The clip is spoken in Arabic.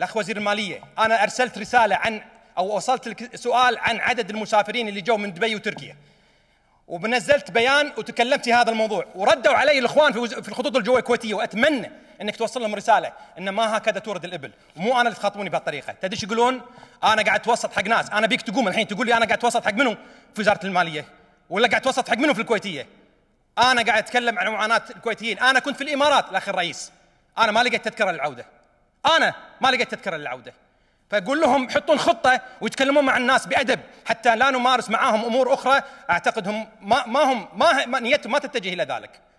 الاخ وزير الماليه انا ارسلت رساله عن او وصلت سؤال عن عدد المسافرين اللي جو من دبي وتركيا ونزلت بيان وتكلمت في هذا الموضوع وردوا علي الاخوان في الخطوط الجويه الكويتيه واتمنى انك توصل لهم رساله ان ما هكذا تورد الابل ومو انا اللي تخاطبوني بهالطريقه تدري ايش يقولون انا قاعد اتوسط حق ناس انا بيك تقوم الحين تقول لي انا قاعد اتوسط حق منو في وزاره الماليه ولا قاعد اتوسط حق منو في الكويتيه انا قاعد اتكلم عن معاناه الكويتيين انا كنت في الامارات الاخ الرئيس انا ما لقيت تذكره للعوده انا ما لقيت تذكره للعوده فاقول لهم حطون خطه ويتكلمون مع الناس بادب حتى لا نمارس معاهم امور اخرى اعتقد هم ما, ما هم ما نيتهم ما تتجه الى ذلك